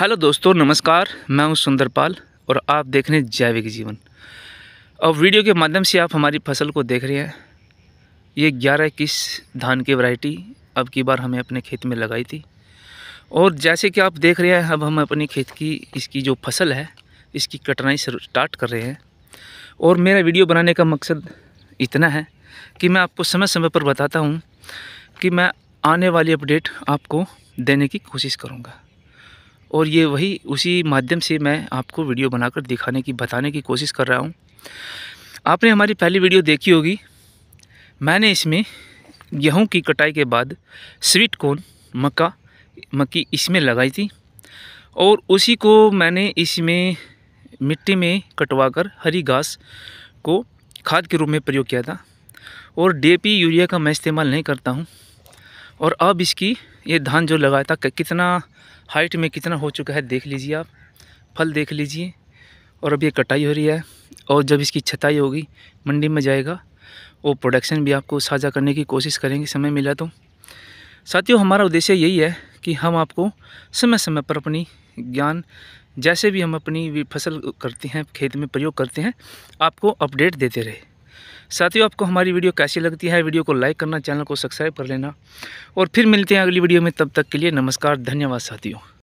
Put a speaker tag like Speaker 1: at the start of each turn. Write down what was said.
Speaker 1: hello दोस्तों नमस्कार मैं हूं सुंदरपाल और आप देख रहे हैं जैविक जीवन और वीडियो के माध्यम से आप हमारी फसल को देख रहे हैं ये ग्यारह इक्कीस धान की वैरायटी अब की बार हमें अपने खेत में लगाई थी और जैसे कि आप देख रहे हैं अब हम अपने खेत की इसकी जो फसल है इसकी कटनाई स्टार्ट कर रहे हैं और मेरा वीडियो बनाने का मकसद इतना है कि मैं आपको समय समय पर बताता हूँ कि मैं आने वाली अपडेट आपको देने की कोशिश करूँगा और ये वही उसी माध्यम से मैं आपको वीडियो बनाकर दिखाने की बताने की कोशिश कर रहा हूँ आपने हमारी पहली वीडियो देखी होगी मैंने इसमें गेहूँ की कटाई के बाद स्वीट कॉर्न मक्का मक्की इसमें लगाई थी और उसी को मैंने इसमें मिट्टी में कटवाकर हरी घास को खाद के रूप में प्रयोग किया था और डीएपी यूरिया का मैं इस्तेमाल नहीं करता हूँ और अब इसकी ये धान जो लगाया था कितना हाइट में कितना हो चुका है देख लीजिए आप फल देख लीजिए और अब ये कटाई हो रही है और जब इसकी छताई होगी मंडी में जाएगा वो प्रोडक्शन भी आपको साझा करने की कोशिश करेंगे समय मिला तो साथियों हमारा उद्देश्य यही है कि हम आपको समय समय पर अपनी ज्ञान जैसे भी हम अपनी फसल करते हैं खेत में प्रयोग करते हैं आपको अपडेट देते रहे साथियों आपको हमारी वीडियो कैसी लगती है वीडियो को लाइक करना चैनल को सब्सक्राइब कर लेना और फिर मिलते हैं अगली वीडियो में तब तक के लिए नमस्कार धन्यवाद साथियों